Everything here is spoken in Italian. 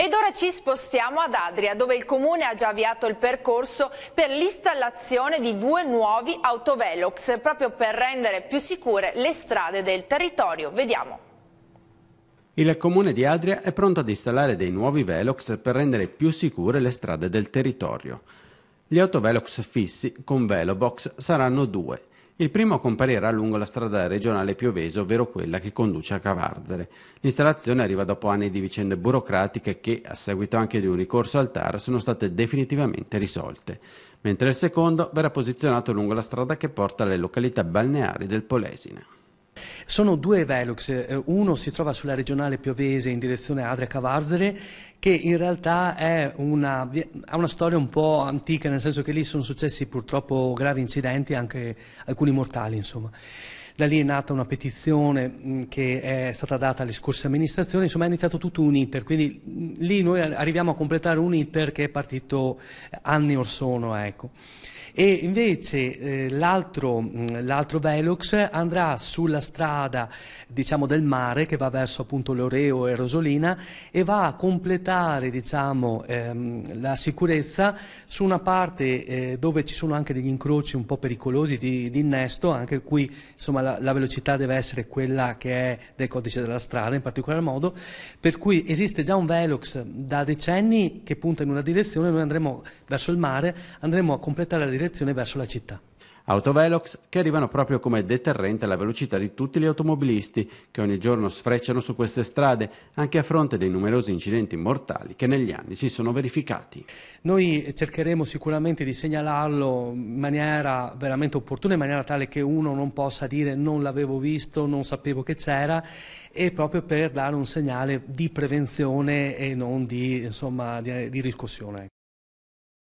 Ed ora ci spostiamo ad Adria, dove il comune ha già avviato il percorso per l'installazione di due nuovi autovelox, proprio per rendere più sicure le strade del territorio. Vediamo. Il comune di Adria è pronto ad installare dei nuovi velox per rendere più sicure le strade del territorio. Gli autovelox fissi con velobox saranno due il primo comparirà lungo la strada regionale Piovese, ovvero quella che conduce a Cavarzere. L'installazione arriva dopo anni di vicende burocratiche che, a seguito anche di un ricorso al TAR, sono state definitivamente risolte. Mentre il secondo verrà posizionato lungo la strada che porta alle località balneari del Polesina. Sono due Velux, eh, uno si trova sulla regionale Piovese in direzione Adria-Cavarzere che in realtà ha una, una storia un po' antica, nel senso che lì sono successi purtroppo gravi incidenti, anche alcuni mortali insomma. Da lì è nata una petizione mm, che è stata data alle scorse amministrazioni, insomma è iniziato tutto un iter, quindi mm, lì noi arriviamo a completare un iter che è partito eh, anni or sono. Ecco. E invece eh, mm, l'altro Velox andrà sulla strada diciamo, del mare che va verso appunto l'Oreo e Rosolina e va a completare diciamo, ehm, la sicurezza su una parte eh, dove ci sono anche degli incroci un po' pericolosi di, di innesto, anche qui insomma, la, velocità deve essere quella che è del codice della strada in particolar modo, per cui esiste già un Velox da decenni che punta in una direzione, noi andremo verso il mare, andremo a completare la direzione verso la città. Autovelox che arrivano proprio come deterrente alla velocità di tutti gli automobilisti che ogni giorno sfrecciano su queste strade, anche a fronte dei numerosi incidenti mortali che negli anni si sono verificati. Noi cercheremo sicuramente di segnalarlo in maniera veramente opportuna, in maniera tale che uno non possa dire non l'avevo visto, non sapevo che c'era e proprio per dare un segnale di prevenzione e non di, insomma, di, di riscossione.